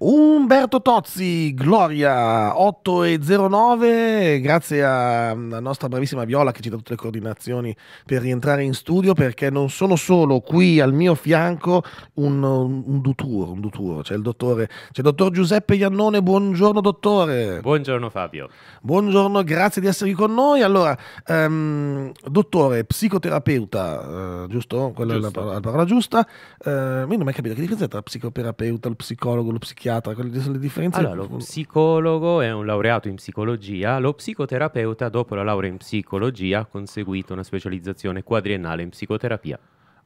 Umberto Tozzi, Gloria 809, grazie alla nostra bravissima Viola che ci dà tutte le coordinazioni per rientrare in studio perché non sono solo qui al mio fianco un, un duturo, un duturo, c'è il dottore, c'è il dottor Giuseppe Iannone, buongiorno dottore. Buongiorno Fabio. Buongiorno, grazie di essere con noi. Allora, um, dottore, psicoterapeuta, uh, giusto? Quella giusto. è la parola, la parola giusta. Uh, eh, io non ho mai capito che differenza tra psicoterapeuta, lo psicologo, lo psichiatra? psichiatra, quelle sono le differenze. Allora, lo psicologo è un laureato in psicologia, lo psicoterapeuta dopo la laurea in psicologia ha conseguito una specializzazione quadriennale in psicoterapia.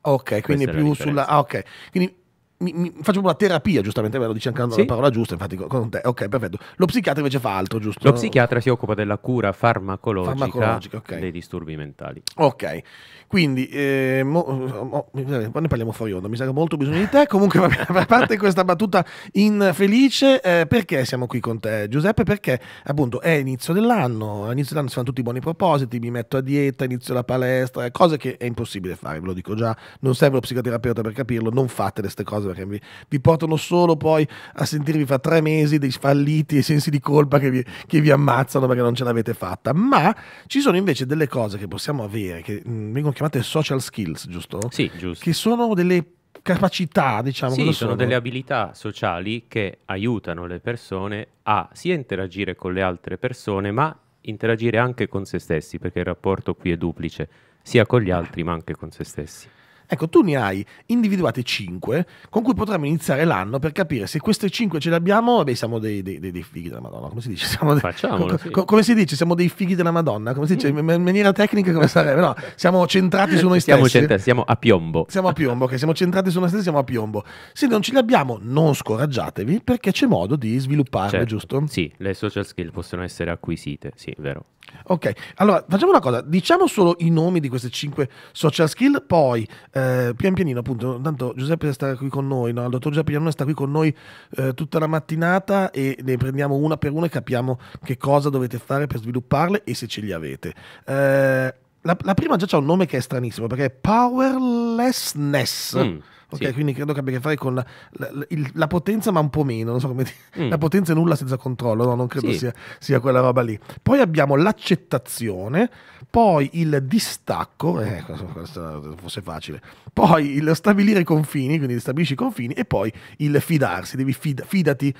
Ok, quindi più sulla... Ah, ok, quindi mi, mi faccio una terapia, giustamente, me lo dice anche sì. la parola giusta, infatti con te. Ok, perfetto. Lo psichiatra invece fa altro, giusto? Lo psichiatra si occupa della cura farmacologica, farmacologica okay. dei disturbi mentali. Ok, quindi eh, mo, mo, ne parliamo fuori onda, mi sa che ho molto bisogno di te. Comunque, a parte questa battuta infelice, eh, perché siamo qui con te, Giuseppe? Perché appunto è inizio dell'anno, all'inizio dell'anno si fanno tutti i buoni propositi, mi metto a dieta, inizio la palestra, cose che è impossibile fare, ve lo dico già, non serve lo psicoterapeuta per capirlo, non fate queste cose che vi, vi, portano solo poi a sentirvi fra tre mesi dei falliti e sensi di colpa che vi, che vi, ammazzano perché non ce l'avete fatta. Ma ci sono invece delle cose che possiamo avere, che mh, vengono chiamate social skills, giusto? Sì, giusto. Che sono delle capacità, diciamo. Sì, sono, sono delle abilità sociali che aiutano le persone a sia interagire con le altre persone, ma interagire anche con se stessi, perché il rapporto qui è duplice, sia con gli eh. altri ma anche con se stessi. Ecco, tu ne hai individuate 5 con cui potremmo iniziare l'anno per capire se queste 5 ce le abbiamo. Beh, siamo dei, dei, dei, dei fighi della Madonna. Come si dice? Siamo dei, co- co- come si dice? Siamo dei fighi della Madonna. Come si dice? Mm. In maniera tecnica, come sarebbe? No, siamo centrati su noi stessi. Siamo, siamo a piombo. Siamo a piombo, che siamo centrati su noi stessi, siamo a piombo. Se non ce le abbiamo, non scoraggiatevi perché c'è modo di svilupparle, certo. giusto? Sì, le social skill possono essere acquisite. Sì, vero. Ok, allora facciamo una cosa. Diciamo solo i nomi di queste 5 social skill, poi. Eh, eh, pian pianino, appunto, tanto Giuseppe sta qui con noi, no? il dottor Giuseppe Iannone sta qui con noi eh, tutta la mattinata e ne prendiamo una per una e capiamo che cosa dovete fare per svilupparle e se ce li avete. Eh, la, la, prima già c'ha un nome che è stranissimo perché è powerlessness. Mm. Okay, sì. Quindi credo che abbia a che fare con la, la, la potenza, ma un po' meno. Non So come mm. La potenza è nulla senza controllo, no? non credo sì. sia, sia, quella roba lì. Poi abbiamo l'accettazione, poi il distacco, eh, questo fosse facile, poi il stabilire i confini, quindi stabilisci i confini, e poi il fidarsi, devi fid, fidati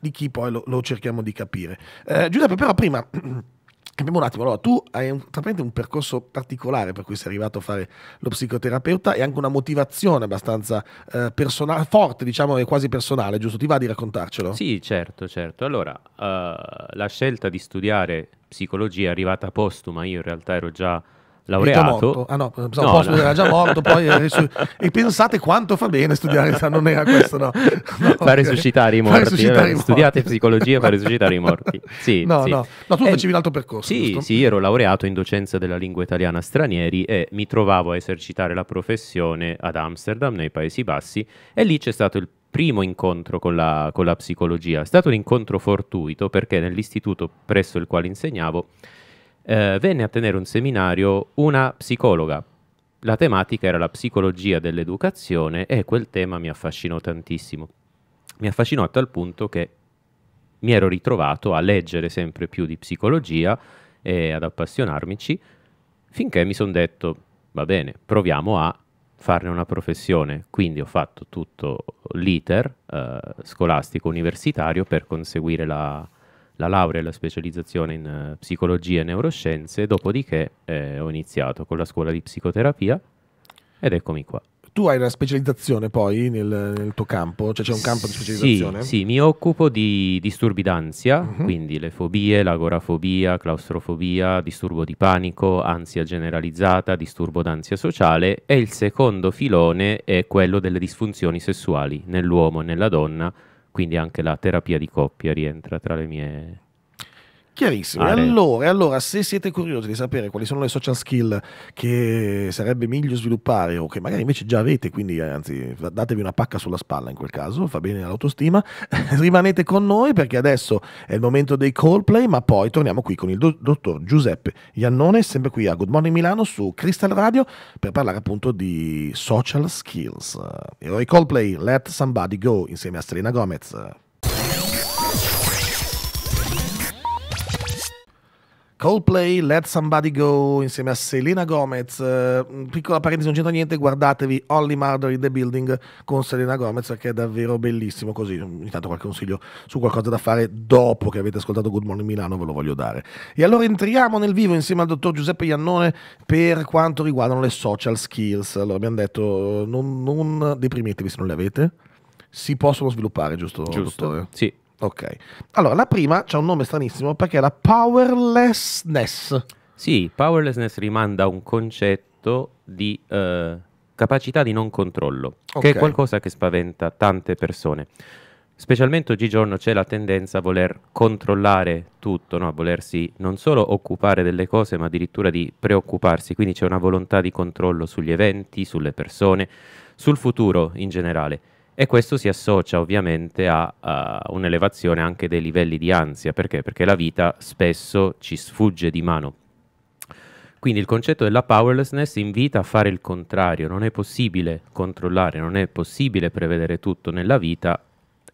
di chi poi lo, lo cerchiamo di capire. Eh, Giuseppe, però prima... capiamo un attimo, allora tu hai un, un percorso particolare per cui sei arrivato a fare lo psicoterapeuta e anche una motivazione abbastanza eh, personale, forte diciamo e quasi personale, giusto? Ti va di raccontarcelo? Sì, certo, certo. Allora, uh, la scelta di studiare psicologia è arrivata postuma, io in realtà ero già laureato. Ah no, no, posto, no. era già morto, poi eh, e pensate quanto fa bene studiare, non era questo, no. no okay. risuscitare i morti. Risuscitare eh, i studiate morti. psicologia per risuscitare i morti. Sì, no, sì. no, no, tu eh, facevi un percorso. Sì, giusto? sì, ero laureato in docenza della lingua italiana stranieri e mi trovavo a esercitare la professione ad Amsterdam, nei Paesi Bassi, e lì c'è stato il primo incontro con la, con la psicologia. È stato un incontro fortuito perché nell'istituto presso il quale insegnavo eh, venne a tenere un seminario una psicologa. La tematica era la psicologia dell'educazione e quel tema mi affascinò tantissimo. Mi affascinò a tal punto che mi ero ritrovato a leggere sempre più di psicologia e ad appassionarmici finché mi sono detto va bene, proviamo a farne una professione. Quindi ho fatto tutto l'iter eh, scolastico universitario per conseguire la, la laurea e la specializzazione in uh, eh, psicologia e neuroscienze, dopodiché eh, ho iniziato con la scuola di psicoterapia ed eccomi qua. Tu hai una specializzazione poi nel, nel tuo campo? Cioè c'è un campo di specializzazione? Sì, sì mi occupo di disturbi d'ansia, uh-huh. quindi le fobie, l'agorafobia, claustrofobia, disturbo di panico, ansia generalizzata, disturbo d'ansia sociale e il secondo filone è quello delle disfunzioni sessuali nell'uomo e nella donna, quindi anche la terapia di coppia rientra tra le mie Chiarissimo. Ah, allora, allora, se siete curiosi di sapere quali sono le social skill che sarebbe meglio sviluppare o che magari invece già avete, quindi eh, anzi datevi una pacca sulla spalla in quel caso, fa bene all'autostima, rimanete con noi perché adesso è il momento dei Coldplay, ma poi torniamo qui con il do- dottor Giuseppe Iannone, sempre qui a Good Morning Milano su Crystal Radio per parlare appunto di social skills. Eroi Coldplay, Let Somebody Go insieme a Selena Gomez. Coldplay, Let Somebody Go insieme a Selena Gomez. Eh, uh, piccola parentesi, non c'entra niente, guardatevi Holly Murder in the Building con Selena Gomez che è davvero bellissimo così. intanto, qualche consiglio su qualcosa da fare dopo che avete ascoltato Good Morning Milano ve lo voglio dare. E allora entriamo nel vivo insieme al dottor Giuseppe Iannone per quanto riguardano le social skills. Allora abbiamo detto non, non deprimetevi se non le avete. Si possono sviluppare, giusto, giusto. dottore? Sì, Ok. Allora, la prima c'è un nome stranissimo perché è la powerlessness. Sì, powerlessness rimanda a un concetto di eh, capacità di non controllo, okay. che è qualcosa che spaventa tante persone. Specialmente oggigiorno c'è la tendenza a voler controllare tutto, no? a volersi non solo occupare delle cose, ma addirittura di preoccuparsi. Quindi c'è una volontà di controllo sugli eventi, sulle persone, sul futuro in generale. E questo si associa ovviamente a, a, un'elevazione anche dei livelli di ansia, perché? Perché la vita spesso ci sfugge di mano. Quindi il concetto della powerlessness invita a fare il contrario, non è possibile controllare, non è possibile prevedere tutto nella vita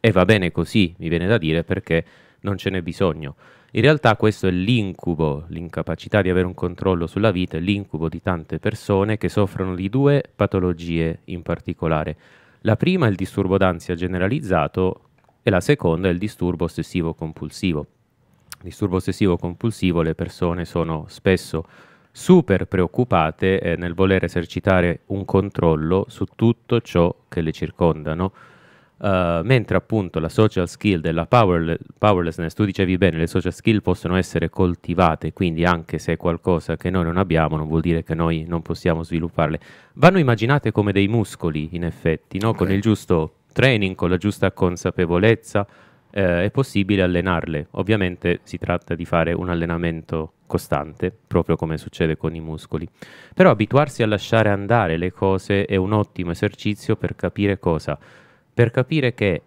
e va bene così, mi viene da dire, perché non ce n'è bisogno. In realtà questo è l'incubo, l'incapacità di avere un controllo sulla vita, è l'incubo di tante persone che soffrono di due patologie in particolare la prima è il disturbo d'ansia generalizzato e la seconda è il disturbo ossessivo compulsivo. Disturbo ossessivo compulsivo le persone sono spesso super preoccupate eh, nel voler esercitare un controllo su tutto ciò che le circondano Uh, mentre appunto la social skill della powerlessness, tu dicevi bene, le social skill possono essere coltivate, quindi anche se è qualcosa che noi non abbiamo, non vuol dire che noi non possiamo svilupparle. Vanno immaginate come dei muscoli, in effetti, no? okay. con il giusto training, con la giusta consapevolezza, eh, è possibile allenarle. Ovviamente si tratta di fare un allenamento costante, proprio come succede con i muscoli. Però abituarsi a lasciare andare le cose è un ottimo esercizio per capire cosa per capire che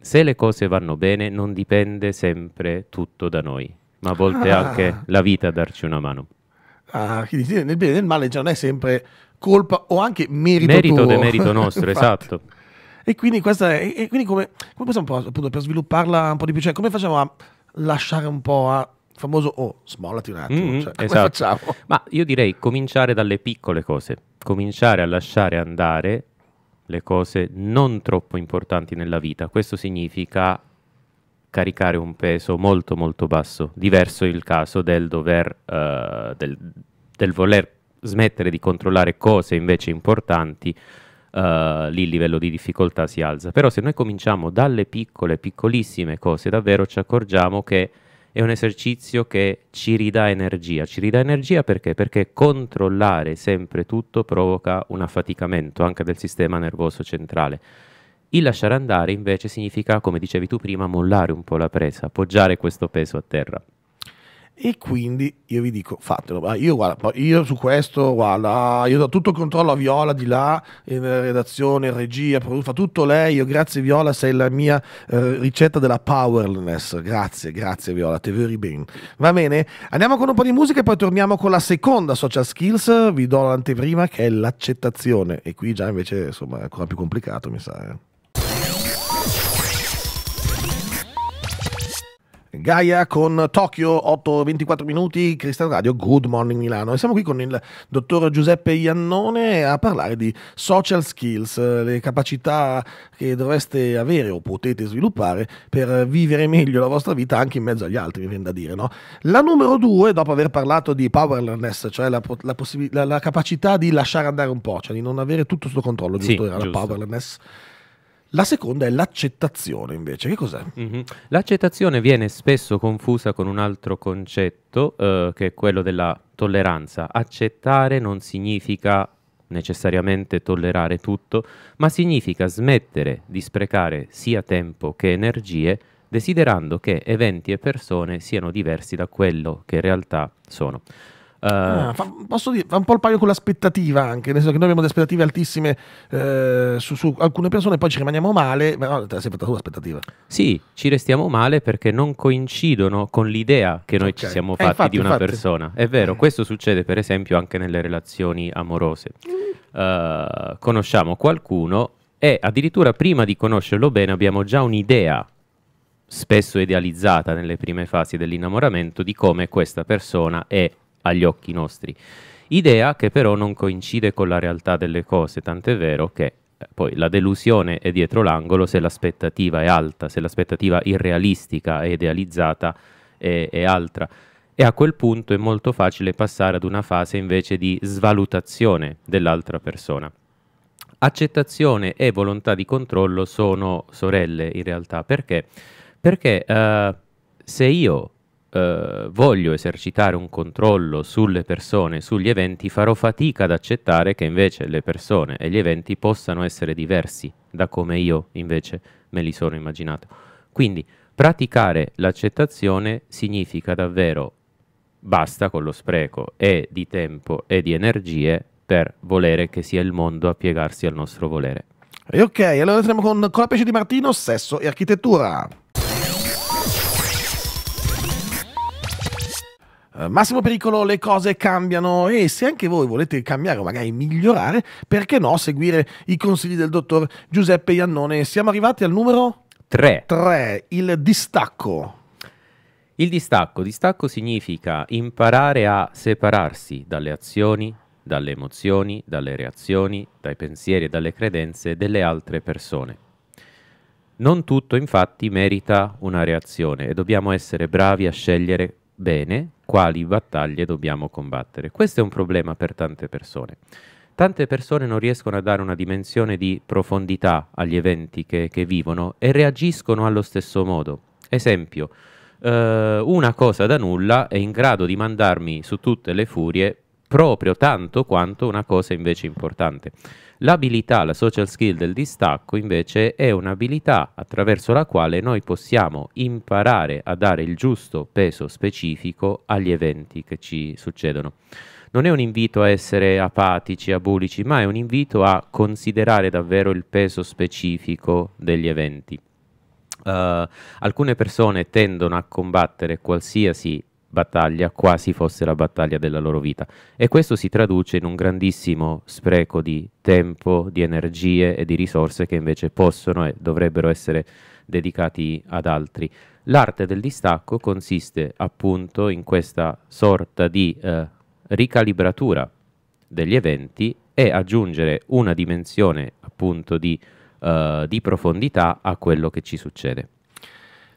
se le cose vanno bene non dipende sempre tutto da noi, ma a volte ah. anche la vita a darci una mano. Ah, quindi nel bene e nel male già non è sempre colpa o anche merito Merito tuo. demerito nostro, esatto. E quindi questa è, e quindi come, come possiamo appunto per svilupparla un po' di più, cioè come facciamo a lasciare un po' a famoso oh, smollati un attimo, mm-hmm, cioè, esatto. Ma io direi cominciare dalle piccole cose, cominciare a lasciare andare le cose non troppo importanti nella vita. Questo significa caricare un peso molto molto basso, diverso il caso del dover, uh, del, del, voler smettere di controllare cose invece importanti, uh, lì il livello di difficoltà si alza. Però se noi cominciamo dalle piccole, piccolissime cose, davvero ci accorgiamo che è un esercizio che ci ridà energia. Ci ridà energia perché? Perché controllare sempre tutto provoca un affaticamento anche del sistema nervoso centrale. Il lasciare andare invece significa, come dicevi tu prima, mollare un po' la presa, appoggiare questo peso a terra. E quindi io vi dico, fatelo. Io, guarda, io su questo, guarda, io do tutto il controllo a Viola di là, in redazione, regia, fa tutto lei. Io, grazie Viola, sei la mia eh, ricetta della powerless. Grazie, grazie Viola, te very bene. Va bene? Andiamo con un po' di musica e poi torniamo con la seconda social skills. Vi do l'anteprima che è l'accettazione. E qui già invece, insomma, è ancora più complicato, mi sa. Eh. Gaia con Tokyo, 8-24 minuti, Cristian Radio, Good Morning Milano. E siamo qui con il dottor Giuseppe Iannone a parlare di social skills, le capacità che dovreste avere o potete sviluppare per vivere meglio la vostra vita anche in mezzo agli altri, mi viene da dire. No? La numero due, dopo aver parlato di powerlessness, cioè la, la, la, la capacità di lasciare andare un po', cioè di non avere tutto sotto controllo, giusto? Sì, Era giusto. la powerlessness la seconda è l'accettazione invece, che cos'è? Mm-hmm. L'accettazione viene spesso confusa con un altro concetto eh, che è quello della tolleranza. Accettare non significa necessariamente tollerare tutto, ma significa smettere di sprecare sia tempo che energie desiderando che eventi e persone siano diversi da quello che in realtà sono. Uh, ah, fa, posso dire, fa un po' il paio con l'aspettativa anche, nel senso che noi abbiamo delle aspettative altissime eh, su, su, alcune persone, poi ci rimaniamo male, ma no, te la sei fatta tu l'aspettativa. Sì, ci restiamo male perché non coincidono con l'idea che noi okay. ci siamo eh, fatti eh, infatti, di una infatti. persona. È vero, eh. questo succede per esempio anche nelle relazioni amorose. Uh, conosciamo qualcuno e addirittura prima di conoscerlo bene abbiamo già un'idea spesso idealizzata nelle prime fasi dell'innamoramento di come questa persona è agli occhi nostri. Idea che però non coincide con la realtà delle cose, tant'è vero che eh, poi la delusione è dietro l'angolo se l'aspettativa è alta, se l'aspettativa irrealistica e idealizzata è, è altra. E a quel punto è molto facile passare ad una fase invece di svalutazione dell'altra persona. Accettazione e volontà di controllo sono sorelle in realtà, perché? Perché eh, se io eh, voglio esercitare un controllo sulle persone, sugli eventi, farò fatica ad accettare che invece le persone e gli eventi possano essere diversi da come io invece me li sono immaginato. Quindi praticare l'accettazione significa davvero basta con lo spreco e di tempo e di energie per volere che sia il mondo a piegarsi al nostro volere. E ok, allora siamo con Colapice di Martino, Sesso e Architettura. Eh, massimo Pericolo, le cose cambiano e se anche voi volete cambiare o magari migliorare, perché no seguire i consigli del dottor Giuseppe Iannone? Siamo arrivati al numero 3. 3, il distacco. Il distacco, distacco significa imparare a separarsi dalle azioni, dalle emozioni, dalle reazioni, dai pensieri e dalle credenze delle altre persone. Non tutto infatti merita una reazione e dobbiamo essere bravi a scegliere bene quali battaglie dobbiamo combattere. Questo è un problema per tante persone. Tante persone non riescono a dare una dimensione di profondità agli eventi che, che vivono e reagiscono allo stesso modo. Esempio, eh, una cosa da nulla è in grado di mandarmi su tutte le furie proprio tanto quanto una cosa invece importante. L'abilità, la social skill del distacco invece è un'abilità attraverso la quale noi possiamo imparare a dare il giusto peso specifico agli eventi che ci succedono. Non è un invito a essere apatici, abulici, ma è un invito a considerare davvero il peso specifico degli eventi. Uh, alcune persone tendono a combattere qualsiasi battaglia quasi fosse la battaglia della loro vita. E questo si traduce in un grandissimo spreco di tempo, di energie e di risorse che invece possono e dovrebbero essere dedicati ad altri. L'arte del distacco consiste appunto in questa sorta di eh, ricalibratura degli eventi e aggiungere una dimensione appunto di, eh, di profondità a quello che ci succede.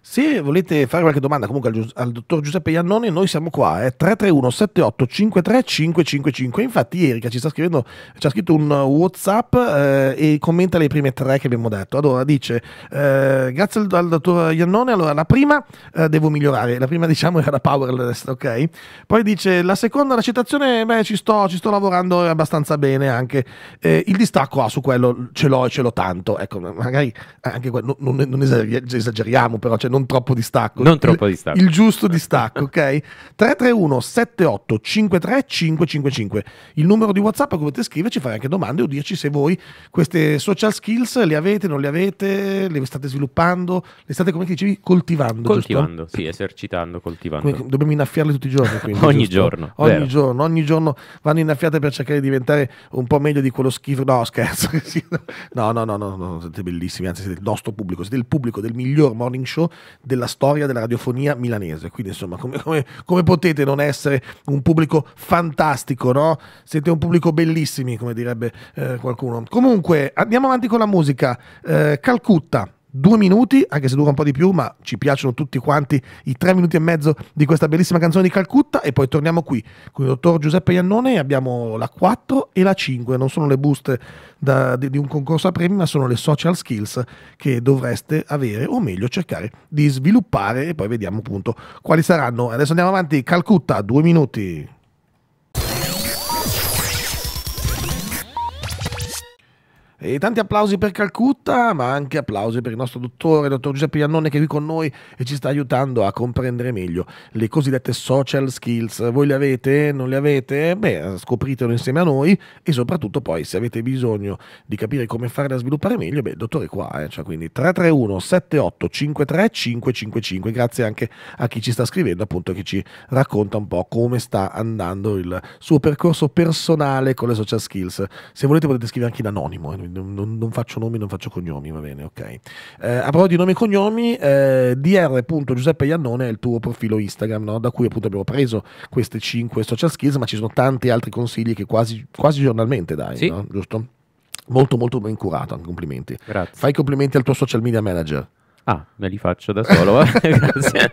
Se volete fare qualche domanda comunque al, al dottor Giuseppe Iannone, noi siamo qua, eh, 331 78 53 555. Infatti Erika ci sta scrivendo, ci ha scritto un Whatsapp eh, e commenta le prime tre che abbiamo detto. Allora dice, eh, grazie al, al, dottor Iannone, allora la prima eh, devo migliorare, la prima diciamo era la powerless, ok? Poi dice, la seconda, la citazione, beh ci sto, ci sto lavorando abbastanza bene anche. Eh, il distacco ah, su quello ce l'ho e ce l'ho tanto, ecco, magari anche quello, non, non esageriamo però. Cioè, non troppo distacco. Non troppo distacco. Il giusto distacco, ok? 331 78 53 555. Il numero di WhatsApp come cui potete scriverci, fare anche domande o dirci se voi queste social skills le avete, non le avete, le state sviluppando, le state, come dicevi, coltivando. Coltivando, giusto? sì, esercitando, coltivando. Come, dobbiamo innaffiarle tutti i giorni. Quindi, ogni giusto? giorno. Ogni vero. giorno, ogni giorno vanno innaffiate per cercare di diventare un po' meglio di quello schifo. No, scherzo. no, no, no, no, no, siete bellissimi, anzi siete il nostro pubblico, siete il pubblico del miglior morning show della storia della radiofonia milanese. Quindi, insomma, come, come, come potete non essere un pubblico fantastico, no? Siete un pubblico bellissimi, come direbbe eh, qualcuno. Comunque, andiamo avanti con la musica. Eh, Calcutta due minuti, anche se dura un po' di più, ma ci piacciono tutti quanti i tre minuti e mezzo di questa bellissima canzone di Calcutta e poi torniamo qui con il dottor Giuseppe Iannone abbiamo la 4 e la 5, non sono le buste da, di, di, un concorso a premi, ma sono le social skills che dovreste avere o meglio cercare di sviluppare e poi vediamo appunto quali saranno. Adesso andiamo avanti, Calcutta, due minuti. E tanti applausi per Calcutta, ma anche applausi per il nostro dottore, dottor Giuseppe Iannone, che è qui con noi e ci sta aiutando a comprendere meglio le cosiddette social skills. Voi le avete? Non le avete? Beh, scopritelo insieme a noi e soprattutto poi se avete bisogno di capire come fare da sviluppare meglio, beh, dottore qua, eh, cioè quindi 331 78 53 555. Grazie anche a chi ci sta scrivendo, appunto, che ci racconta un po' come sta andando il suo percorso personale con le social skills. Se volete potete scrivere anche in anonimo, eh, non, non, faccio nomi, non faccio cognomi, va bene, ok. Eh, a proposito di nomi e cognomi, eh, dr.giuseppe Iannone è il tuo profilo Instagram, no? da cui appunto abbiamo preso queste 5 social skills, ma ci sono tanti altri consigli che quasi, quasi giornalmente dai, sì. no? giusto? Molto molto ben curato, complimenti. Grazie. Fai complimenti al tuo social media manager. Ah, me li faccio da solo, grazie.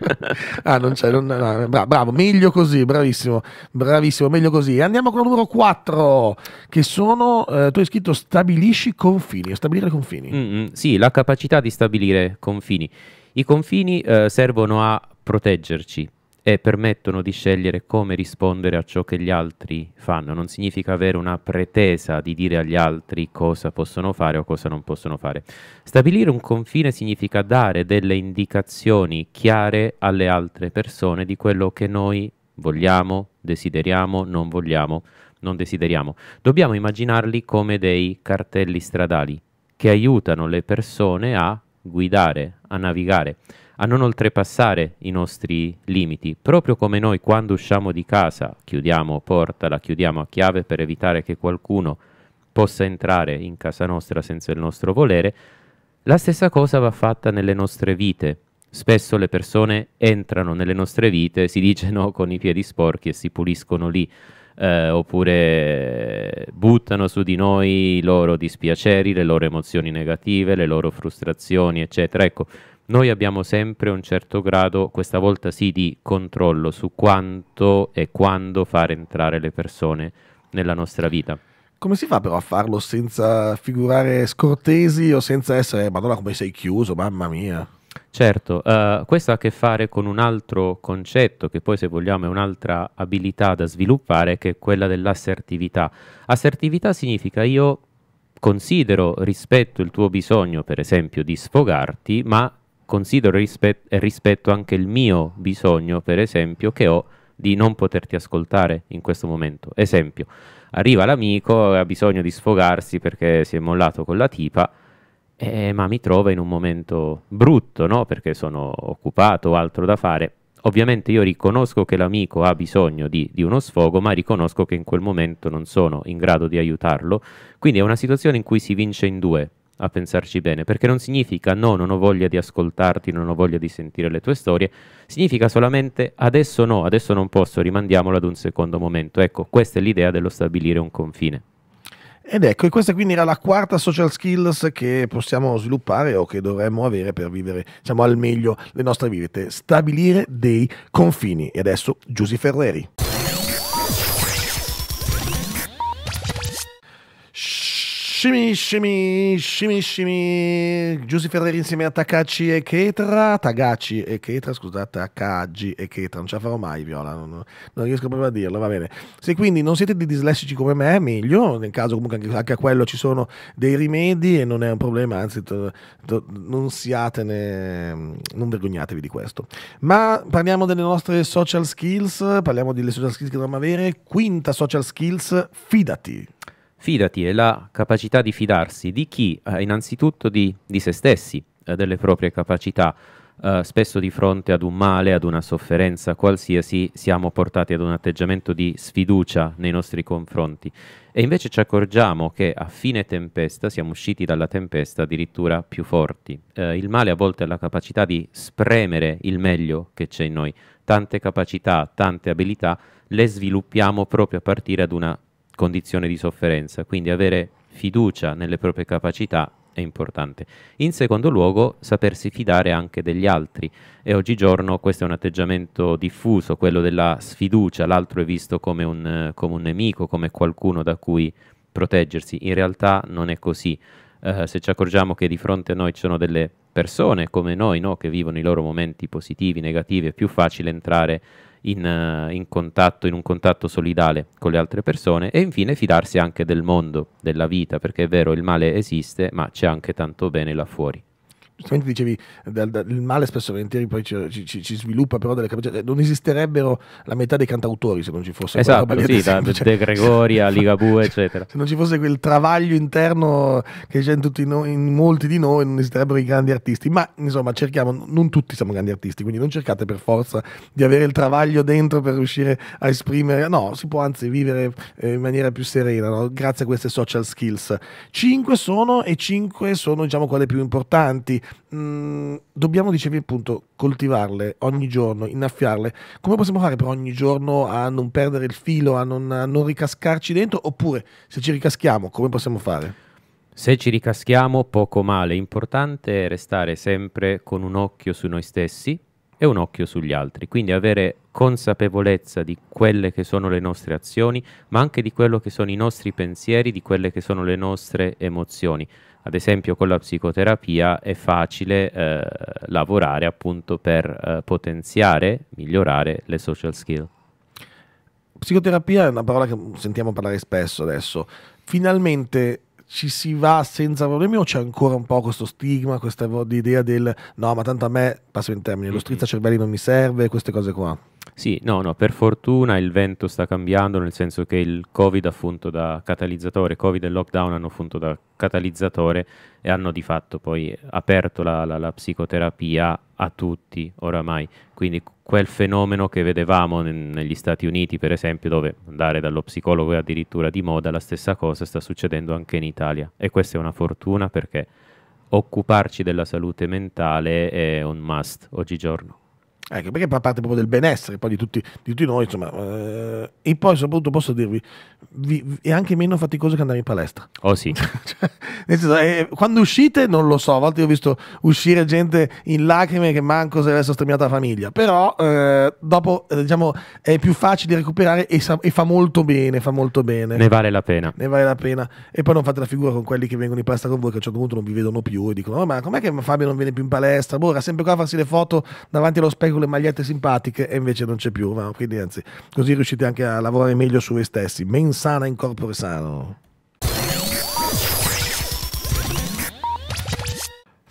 ah, non c'è, non, no, ah, bravo, bravo, meglio così, bravissimo, bravissimo, meglio così. Andiamo con il numero 4, che sono, eh, tu hai scritto stabilisci confini, stabilire confini. Mm-hmm, sì, la capacità di stabilire confini. I confini eh, servono a proteggerci, e permettono di scegliere come rispondere a ciò che gli altri fanno. Non significa avere una pretesa di dire agli altri cosa possono fare o cosa non possono fare. Stabilire un confine significa dare delle indicazioni chiare alle altre persone di quello che noi vogliamo, desideriamo, non vogliamo, non desideriamo. Dobbiamo immaginarli come dei cartelli stradali che aiutano le persone a guidare, a navigare, a non oltrepassare i nostri limiti, proprio come noi quando usciamo di casa chiudiamo porta, la chiudiamo a chiave per evitare che qualcuno possa entrare in casa nostra senza il nostro volere, la stessa cosa va fatta nelle nostre vite. Spesso le persone entrano nelle nostre vite, si dice no con i piedi sporchi e si puliscono lì eh, oppure buttano su di noi i loro dispiaceri, le loro emozioni negative, le loro frustrazioni, eccetera. Ecco, noi abbiamo sempre un certo grado, questa volta sì, di controllo su quanto e quando far entrare le persone nella nostra vita. Come si fa però a farlo senza figurare scortesi o senza essere, madonna come sei chiuso, mamma mia? Certo, eh, questo ha a che fare con un altro concetto che poi se vogliamo è un'altra abilità da sviluppare che è quella dell'assertività. Assertività significa io considero rispetto il tuo bisogno per esempio di sfogarti ma considero rispe- rispetto anche il mio bisogno per esempio che ho di non poterti ascoltare in questo momento. Esempio, arriva l'amico e ha bisogno di sfogarsi perché si è mollato con la tipa eh, ma mi trova in un momento brutto, no? Perché sono occupato, ho altro da fare. Ovviamente io riconosco che l'amico ha bisogno di, di, uno sfogo, ma riconosco che in quel momento non sono in grado di aiutarlo. Quindi è una situazione in cui si vince in due, a pensarci bene, perché non significa no, non ho voglia di ascoltarti, non ho voglia di sentire le tue storie, significa solamente adesso no, adesso non posso, rimandiamolo ad un secondo momento. Ecco, questa è l'idea dello stabilire un confine. Ed ecco, e questa quindi era la quarta social skills che possiamo sviluppare o che dovremmo avere per vivere diciamo, al meglio le nostre vite, stabilire dei confini. E adesso Giusy Ferreri. Shimmy, shimmy, shimmy, shimmy. Giussi Ferreri insieme a Takacci e Ketra. Tagacci e Ketra, scusate, Takagi e Ketra. Non ce la farò mai, Viola. Non, non, riesco proprio a dirlo, va bene. Se quindi non siete di dislessici come me, meglio. Nel caso comunque anche, anche a quello ci sono dei rimedi e non è un problema. Anzi, to, to, non siatene... Non vergognatevi di questo. Ma parliamo delle nostre social skills. Parliamo delle social skills che dobbiamo avere. Quinta social skills, fidati fidati e la capacità di fidarsi di chi? Eh, innanzitutto di, di, se stessi, eh, delle proprie capacità. Eh, spesso di fronte ad un male, ad una sofferenza qualsiasi, siamo portati ad un atteggiamento di sfiducia nei nostri confronti e invece ci accorgiamo che a fine tempesta siamo usciti dalla tempesta addirittura più forti. Eh, il male a volte ha la capacità di spremere il meglio che c'è in noi, tante capacità, tante abilità le sviluppiamo proprio a partire da una condizione di sofferenza, quindi avere fiducia nelle proprie capacità è importante. In secondo luogo, sapersi fidare anche degli altri e oggigiorno questo è un atteggiamento diffuso, quello della sfiducia, l'altro è visto come un, come un nemico, come qualcuno da cui proteggersi. In realtà non è così. Uh, se ci accorgiamo che di fronte a noi ci sono delle persone come noi no? che vivono i loro momenti positivi, negativi, è più facile entrare in, eh, in, contatto, in un contatto solidale con le altre persone e infine fidarsi anche del mondo, della vita, perché è vero il male esiste, ma c'è anche tanto bene là fuori giustamente dicevi, dal, dal, il male spesso e volentieri poi ci, ci, ci, sviluppa però delle capacità, eh, non esisterebbero la metà dei cantautori se non ci fosse esatto, sì, da, De Gregoria, Ligabue, eccetera. Se non ci fosse quel travaglio interno che c'è in, tutti noi, in molti di noi, non esisterebbero i grandi artisti, ma insomma cerchiamo, non tutti siamo grandi artisti, quindi non cercate per forza di avere il travaglio dentro per riuscire a esprimere, no, si può anzi vivere eh, in maniera più serena, no? grazie a queste social skills. 5 sono e 5 sono diciamo quelle più importanti. Mm, dobbiamo, dicevi appunto, coltivarle ogni giorno, innaffiarle. Come possiamo fare per ogni giorno a non perdere il filo, a non, a non ricascarci dentro? Oppure se ci ricaschiamo, come possiamo fare? Se ci ricaschiamo, poco male. Importante è restare sempre con un occhio su noi stessi e un occhio sugli altri. Quindi avere consapevolezza di quelle che sono le nostre azioni, ma anche di quello che sono i nostri pensieri, di quelle che sono le nostre emozioni ad esempio con la psicoterapia è facile eh, lavorare appunto per eh, potenziare, migliorare le social skill. Psicoterapia è una parola che sentiamo parlare spesso adesso. Finalmente ci si va senza problemi o c'è ancora un po' questo stigma, questa idea del no, ma tanto a me, passo in termini, lo strizzacervelli non mi serve, queste cose qua? Sì, no, no, per fortuna il vento sta cambiando, nel senso che il Covid ha funto da catalizzatore, Covid e lockdown hanno funto da catalizzatore e hanno di fatto poi aperto la, la, la psicoterapia a tutti oramai. Quindi quel fenomeno che vedevamo neg negli Stati Uniti, per esempio, dove andare dallo psicologo è addirittura di moda, la stessa cosa sta succedendo anche in Italia. E questa è una fortuna perché occuparci della salute mentale è un must oggigiorno. Ecco, perché fa parte proprio del benessere poi di tutti, di tutti noi, insomma. Eh, e poi soprattutto posso dirvi, vi, è anche meno faticoso che andare in palestra. Oh sì. cioè, senso, eh, quando uscite non lo so, a volte ho visto uscire gente in lacrime che manco se avesse sterminata la famiglia, però eh, dopo eh, diciamo è più facile recuperare e, sa, e, fa molto bene, fa molto bene. Ne vale la pena. Ne vale la pena. E poi non fate la figura con quelli che vengono in palestra con voi che a un certo punto non vi vedono più e dicono oh, ma com'è che Fabio non viene più in palestra? Boh, era sempre qua a farsi le foto davanti allo specchio con le magliette simpatiche e invece non c'è più, no? quindi anzi, così riuscite anche a lavorare meglio su voi stessi. Men sana in corpore sano.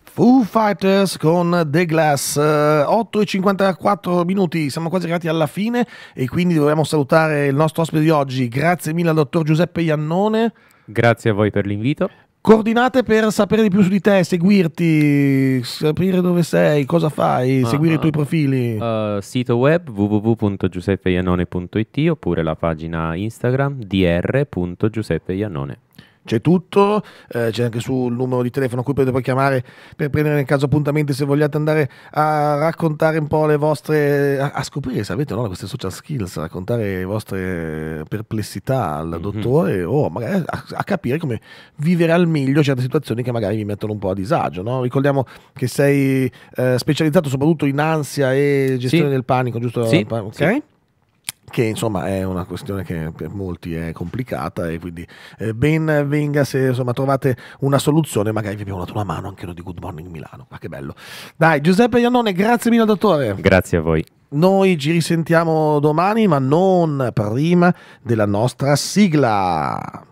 Foo Fighters con The Glass, 8 eh, e 54 minuti, siamo quasi arrivati alla fine e quindi dobbiamo salutare il nostro ospite di oggi, grazie mille al dottor Giuseppe Iannone. Grazie a voi per l'invito. Coordinate per sapere di più su di te, seguirti, sapere dove sei, cosa fai, ah, seguire i tuoi ah. profili. Uh, sito web www.giuseppeianone.it oppure la pagina Instagram dr.giuseppeianone c'è tutto, eh, c'è anche sul numero di telefono a cui potete poi chiamare per prendere nel caso appuntamenti se vogliate andare a raccontare un po' le vostre, a, a scoprire se avete no queste social skills, a raccontare le vostre perplessità al mm-hmm. dottore o magari a, a, capire come vivere al meglio certe situazioni che magari vi mettono un po' a disagio. No? Ricordiamo che sei eh, specializzato soprattutto in ansia e gestione sì. del panico, giusto? Sì. Okay. sì che insomma è una questione che per molti è complicata e quindi eh, ben venga se insomma trovate una soluzione magari vi abbiamo dato una mano anche noi di Good Morning Milano ma che bello dai Giuseppe Iannone grazie mille dottore grazie a voi noi ci risentiamo domani ma non prima della nostra sigla